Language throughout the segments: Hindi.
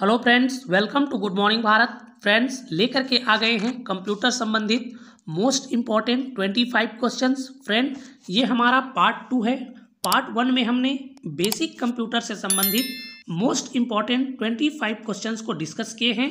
hello friends welcome to good morning Bharat friends लेकर के आ गए हैं कंप्यूटर संबंधित most important twenty five question friend ये हमारा पार्ट टू है पार्ट वन में हमने बेसिक कंप्यूटर से संबंधित most important twenty five question को डिस्कस किए हैं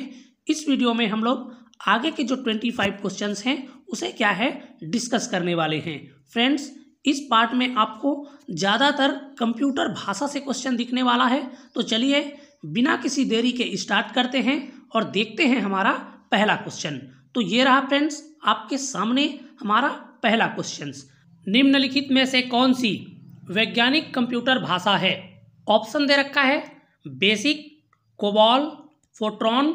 इस वीडियो में हम लोग आगे के जो ट्वेंटी फाइव क्वेश्चन हैं उसे क्या है डिस्कस करने वाले हैं फ्रेंड्स इस पार्ट में आपको ज़्यादातर कंप्यूटर भाषा से क्वेश्चन दिखने वाला है तो चलिए बिना किसी देरी के स्टार्ट करते हैं और देखते हैं हमारा पहला क्वेश्चन तो ये रहा फ्रेंड्स आपके सामने हमारा पहला क्वेश्चन निम्नलिखित में से कौन सी वैज्ञानिक कंप्यूटर भाषा है ऑप्शन दे रखा है बेसिक कोबॉल फोट्रॉन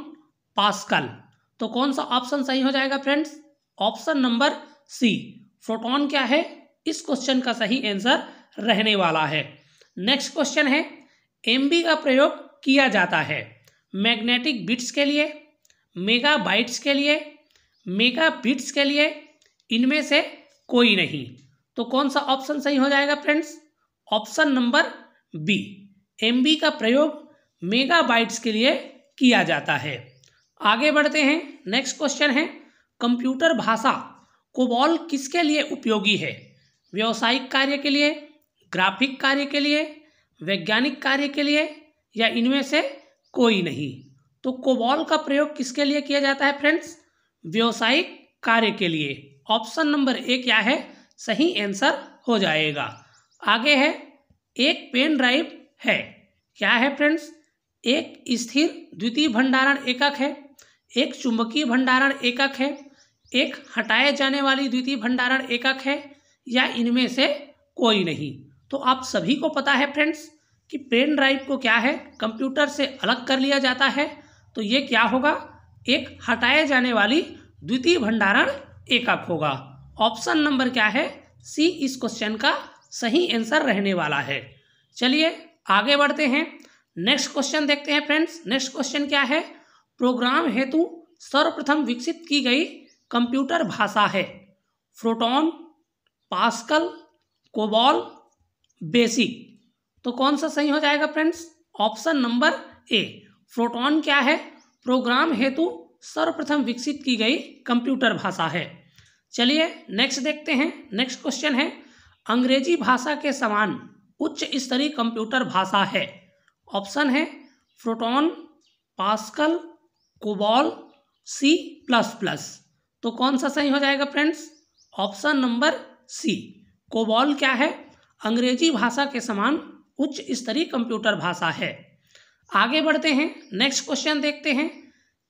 पास्कल तो कौन सा ऑप्शन सही हो जाएगा फ्रेंड्स ऑप्शन नंबर सी फोटोन क्या है इस क्वेश्चन का सही आंसर रहने वाला है नेक्स्ट क्वेश्चन है एम का प्रयोग किया जाता है मैग्नेटिक बिट्स के लिए मेगा बाइट्स के लिए मेगा बिट्स के लिए इनमें से कोई नहीं तो कौन सा ऑप्शन सही हो जाएगा friends option number B M का प्रयोग मेगा बाइट्स के लिए किया जाता है आगे बढ़ते हैं नेक्स्ट क्वेश्चन है कंप्यूटर भाषा कोबॉल किसके लिए उपयोगी है व्यावसायिक कार्य के लिए ग्राफिक कार्य के लिए वैज्ञानिक कार्य के लिए या इनमें से कोई नहीं तो कोबॉल का प्रयोग किसके लिए किया जाता है फ्रेंड्स व्यवसायिक कार्य के लिए ऑप्शन नंबर ए क्या है सही आंसर हो जाएगा आगे है एक पेन ड्राइव है क्या है फ्रेंड्स एक स्थिर द्वितीय भंडारण एकक है एक चुंबकीय भंडारण एकक है एक हटाए जाने वाली द्वितीय भंडारण एकक है या इनमें से कोई नहीं तो आप सभी को पता है फ्रेंड्स कि पेन ड्राइव को क्या है कंप्यूटर से अलग कर लिया जाता है तो ये क्या होगा एक हटाए जाने वाली द्वितीय भंडारण एकक होगा ऑप्शन नंबर क्या है सी इस क्वेश्चन का सही आंसर रहने वाला है चलिए आगे बढ़ते हैं नेक्स्ट क्वेश्चन देखते हैं फ्रेंड्स नेक्स्ट क्वेश्चन क्या है प्रोग्राम हेतु सर्वप्रथम विकसित की गई कंप्यूटर भाषा है प्रोटोन पास्कल कोबॉल बेसिक तो कौन सा सही हो जाएगा फ्रेंड्स ऑप्शन नंबर ए प्रोटॉन क्या है प्रोग्राम हेतु सर्वप्रथम विकसित की गई कंप्यूटर भाषा है चलिए नेक्स्ट देखते हैं नेक्स्ट क्वेश्चन है अंग्रेजी भाषा के समान उच्च स्तरीय कंप्यूटर भाषा है ऑप्शन है प्रोटॉन Pascal COBOL C plus plus तो कौन सा सही हो जाएगा friends option number C COBOL क्या है अंग्रेजी भाषा के समान उच्च स्तरीय कंप्यूटर भाषा है आगे बढ़ते हैं नेक्स्ट क्वेश्चन देखते हैं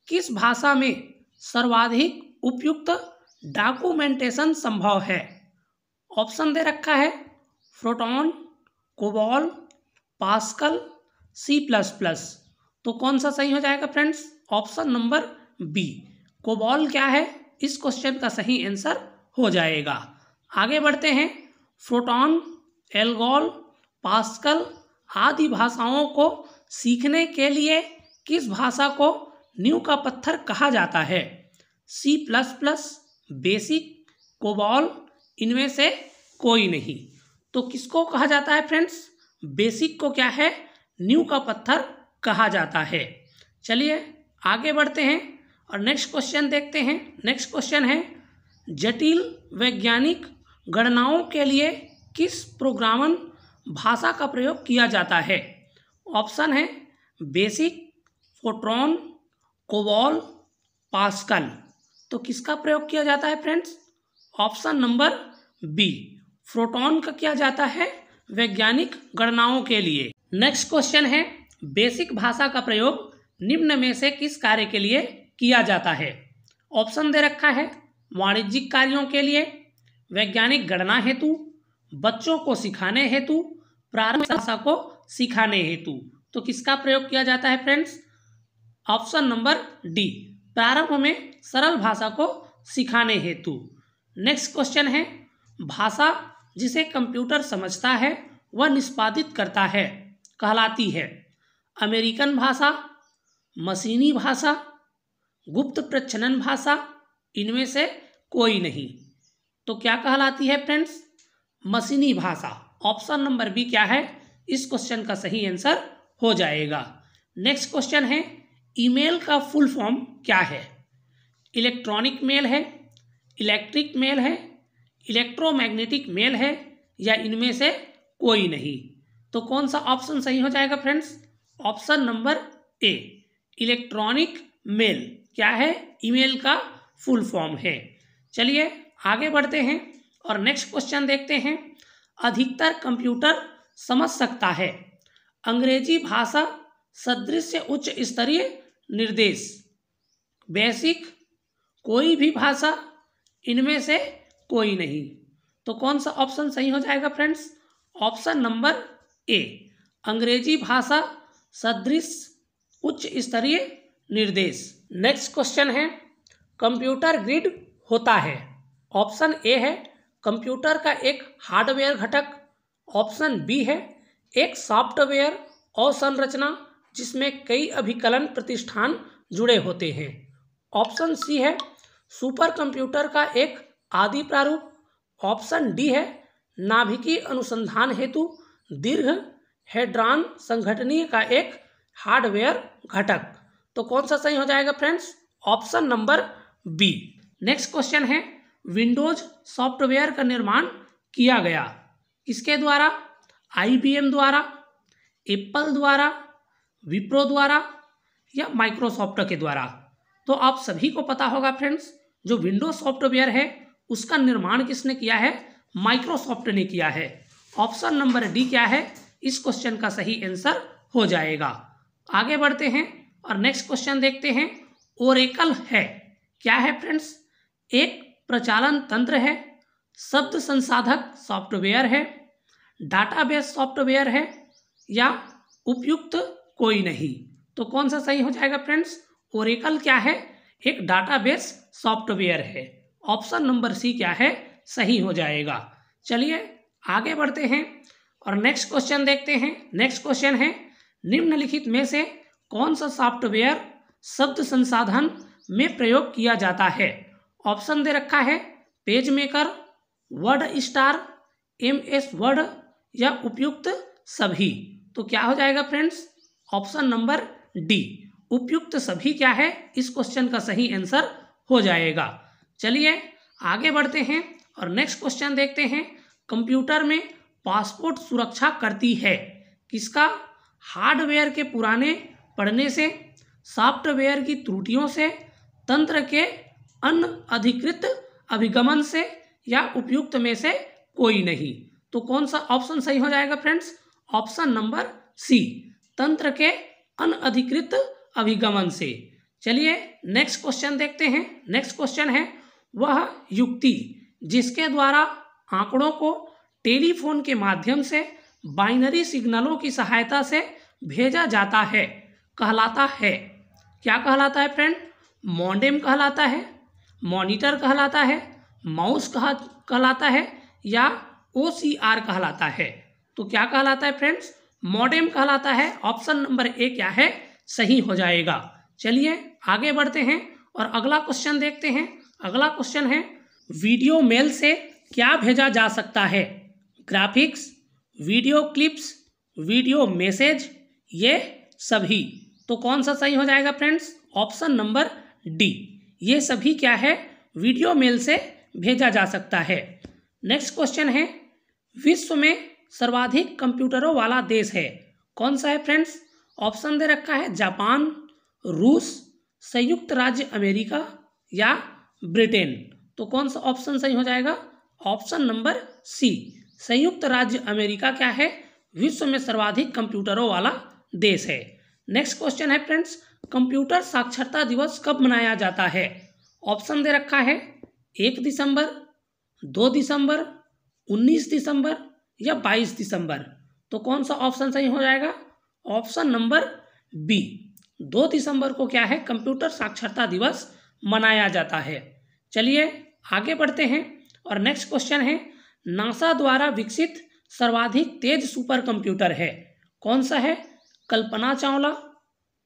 किस भाषा में सर्वाधिक उपयुक्त डॉक्यूमेंटेशन संभव है ऑप्शन दे रखा है फ्रोटॉन COBOL Pascal C plus plus तो कौन सा सही हो जाएगा friends option number B COBOL क्या है इस क्वेश्चन का सही आंसर हो जाएगा आगे बढ़ते हैं फ्रोटॉन एल्गोल पास्कल आदि भाषाओं को सीखने के लिए किस भाषा को न्यू का पत्थर कहा जाता है C plus plus basic COBOL इनमें से कोई नहीं तो किसको कहा जाता है फ्रेंड्स बेसिक को क्या है न्यू का पत्थर कहा जाता है चलिए आगे बढ़ते हैं और नेक्स्ट क्वेश्चन देखते हैं नेक्स्ट क्वेश्चन है जटिल वैज्ञानिक गणनाओं के लिए किस प्रोग्रामन भाषा का प्रयोग किया जाता है ऑप्शन है बेसिक फोट्रॉन कोवॉल पास्कल तो किसका प्रयोग किया जाता है फ्रेंड्स ऑप्शन नंबर बी फ्रोटॉन का किया जाता है वैज्ञानिक गणनाओं के लिए नेक्स्ट क्वेश्चन है बेसिक भाषा का प्रयोग निम्न में से किस कार्य के लिए किया जाता है ऑप्शन दे रखा है वाणिज्यिक कार्यों के लिए वैज्ञानिक गणना हेतु बच्चों को सिखाने हेतु प्रारंभिक भाषा को सिखाने हेतु तो किसका प्रयोग किया जाता है फ्रेंड्स ऑप्शन नंबर डी प्रारंभ में सरल भाषा को सिखाने हेतु नेक्स्ट क्वेश्चन है भाषा जिसे कंप्यूटर समझता है वह निष्पादित करता है कहलाती है अमेरिकन भाषा मशीनी भाषा गुप्त प्रच्छनन भाषा इनमें से कोई नहीं तो क्या कहलाती है फ्रेंड्स मशीनी भाषा ऑप्शन नंबर बी क्या है इस क्वेश्चन का सही आंसर हो जाएगा नेक्स्ट क्वेश्चन है ईमेल का फुल फॉर्म क्या है इलेक्ट्रॉनिक मेल है इलेक्ट्रिक मेल है इलेक्ट्रोमैग्नेटिक मेल है या इनमें से कोई नहीं तो कौन सा ऑप्शन सही हो जाएगा friends option number A electronic mail क्या है ईमेल का फुल फॉर्म है चलिए आगे बढ़ते हैं और नेक्स्ट क्वेश्चन देखते हैं अधिकतर कंप्यूटर समझ सकता है अंग्रेजी भाषा सदृश उच्च स्तरीय निर्देश बेसिक कोई भी भाषा इनमें से कोई नहीं तो कौन सा ऑप्शन सही हो जाएगा फ्रेंड्स ऑप्शन नंबर ए अंग्रेजी भाषा सदृश उच्च स्तरीय निर्देश नेक्स्ट क्वेश्चन है कंप्यूटर ग्रिड होता है ऑप्शन ए है कंप्यूटर का एक हार्डवेयर घटक ऑप्शन बी है एक सॉफ्टवेयर अवसंरचना जिसमें कई अभिकलन प्रतिष्ठान जुड़े होते हैं ऑप्शन सी है सुपर कंप्यूटर का एक आदि प्रारूप ऑप्शन डी है नाभिकीय अनुसंधान हेतु दीर्घ हेड्रॉन संगठनीय का एक हार्डवेयर घटक तो कौन सा सही हो जाएगा friends option number B next question है विंडोज सॉफ्टवेयर का निर्माण किया गया किसके द्वारा आईबीएम द्वारा एप्पल द्वारा विप्रो द्वारा या माइक्रोसॉफ्ट के द्वारा तो आप सभी को पता होगा फ्रेंड्स जो विंडोज सॉफ्टवेयर है उसका निर्माण किसने किया है माइक्रोसॉफ्ट ने किया है ऑप्शन नंबर डी क्या है इस क्वेश्चन का सही आंसर हो जाएगा आगे बढ़ते हैं और नेक्स्ट क्वेश्चन देखते हैं ओरेकल है क्या है फ्रेंड्स एक प्रचालन तंत्र है शब्द संसाधक सॉफ्टवेयर है डाटाबेस सॉफ्टवेयर है या उपयुक्त कोई नहीं तो कौन सा सही हो जाएगा फ्रेंड्स ओरेकल क्या है एक डाटाबेस सॉफ्टवेयर है ऑप्शन नंबर सी क्या है सही हो जाएगा चलिए आगे बढ़ते हैं और नेक्स्ट क्वेश्चन देखते हैं नेक्स्ट क्वेश्चन है निम्नलिखित में से कौन सा सॉफ्टवेयर शब्द संसाधन में प्रयोग किया जाता है ऑप्शन दे रखा है page maker word star M S word या उपयुक्त सभी तो क्या हो जाएगा फ्रेंड्स ऑप्शन नंबर डी उपयुक्त सभी क्या है इस क्वेश्चन का सही आंसर हो जाएगा चलिए आगे बढ़ते हैं और नेक्स्ट क्वेश्चन देखते हैं कंप्यूटर में पासपोर्ट सुरक्षा करती है किसका हार्डवेयर के पुराने पढ़ने से सॉफ्टवेयर की त्रुटियों से तंत्र के अधिकृत अभिगमन से या उपयुक्त में से कोई नहीं तो कौन सा ऑप्शन सही हो जाएगा फ्रेंड्स ऑप्शन नंबर सी तंत्र के अन अधिकृत अभिगमन से चलिए नेक्स्ट क्वेश्चन देखते हैं नेक्स्ट क्वेश्चन है वह युक्ति जिसके द्वारा आंकड़ों को टेलीफोन के माध्यम से बाइनरी सिग्नलों की सहायता से भेजा जाता है कहलाता है क्या कहलाता है फ्रेंड मॉन्डेम कहलाता है मॉनिटर कहलाता है माउस कहा कहलाता है या ओ कहलाता है तो क्या कहलाता है फ्रेंड्स मॉडेम कहलाता है ऑप्शन नंबर ए क्या है सही हो जाएगा चलिए आगे बढ़ते हैं और अगला क्वेश्चन देखते हैं अगला क्वेश्चन है वीडियो मेल से क्या भेजा जा सकता है graphics video clips video message ये सभी तो कौन सा सही हो जाएगा फ्रेंड्स ऑप्शन नंबर डी ये सभी क्या है वीडियो मेल से भेजा जा सकता है नेक्स्ट क्वेश्चन है विश्व में सर्वाधिक कंप्यूटरों वाला देश है कौन सा है फ्रेंड्स ऑप्शन दे रखा है जापान रूस संयुक्त राज्य अमेरिका या ब्रिटेन तो कौन सा ऑप्शन सही हो जाएगा ऑप्शन नंबर सी संयुक्त राज्य अमेरिका क्या है विश्व में सर्वाधिक कंप्यूटरों वाला देश है नेक्स्ट क्वेश्चन है फ्रेंड्स कंप्यूटर साक्षरता दिवस कब मनाया जाता है ऑप्शन दे रखा है एक दिसंबर दो दिसंबर उन्नीस दिसंबर या बाईस दिसंबर तो कौन सा ऑप्शन सही हो जाएगा ऑप्शन नंबर बी दो दिसंबर को क्या है कंप्यूटर साक्षरता दिवस मनाया जाता है चलिए आगे बढ़ते हैं और नेक्स्ट क्वेश्चन है नासा द्वारा विकसित सर्वाधिक तेज सुपर कंप्यूटर है कौन सा है Kalpana Chawla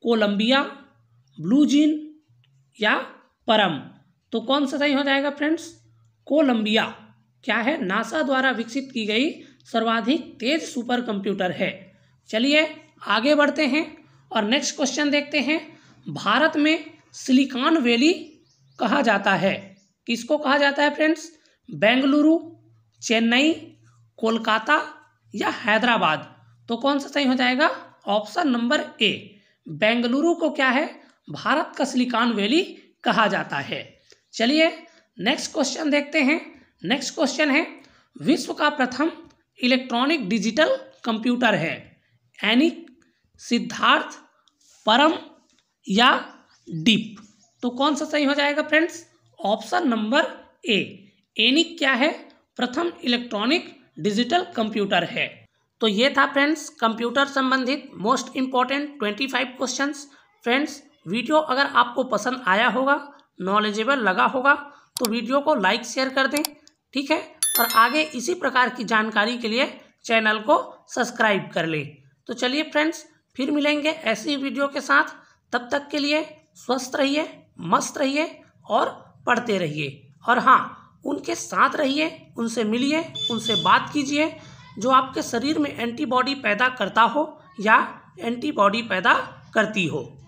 Columbia blue gene या परम तो कौन सा सही हो जाएगा फ्रेंड्स कोलंबिया क्या है नासा द्वारा विकसित की गई सर्वाधिक तेज सुपर कंप्यूटर है चलिए आगे बढ़ते हैं और नेक्स्ट क्वेश्चन देखते हैं भारत में सिलिकॉन वैली कहा जाता है किसको कहा जाता है फ्रेंड्स बेंगलुरु चेन्नई कोलकाता या हैदराबाद तो कौन सा सही हो जाएगा ऑप्शन नंबर ए बेंगलुरु को क्या है भारत का सिलिकॉन वैली कहा जाता है चलिए नेक्स्ट क्वेश्चन देखते हैं नेक्स्ट क्वेश्चन है विश्व का प्रथम इलेक्ट्रॉनिक डिजिटल कंप्यूटर है एनिक सिद्धार्थ परम या डीप तो कौन सा सही हो जाएगा friends option number A ENIAC क्या है प्रथम इलेक्ट्रॉनिक डिजिटल कंप्यूटर है तो ये था फ्रेंड्स कंप्यूटर संबंधित most important twenty five question friends video अगर आपको पसंद आया होगा नॉलेजेबल लगा होगा तो वीडियो को लाइक शेयर कर दें ठीक है और आगे इसी प्रकार की जानकारी के लिए चैनल को सब्सक्राइब कर लें तो चलिए फ्रेंड्स फिर मिलेंगे ऐसी वीडियो के साथ तब तक के लिए स्वस्थ रहिए मस्त रहिए और पढ़ते रहिए और हाँ उनके साथ रहिए उनसे मिलिए उनसे बात कीजिए जो आपके शरीर में एंटीबॉडी पैदा करता हो या एंटीबॉडी पैदा करती हो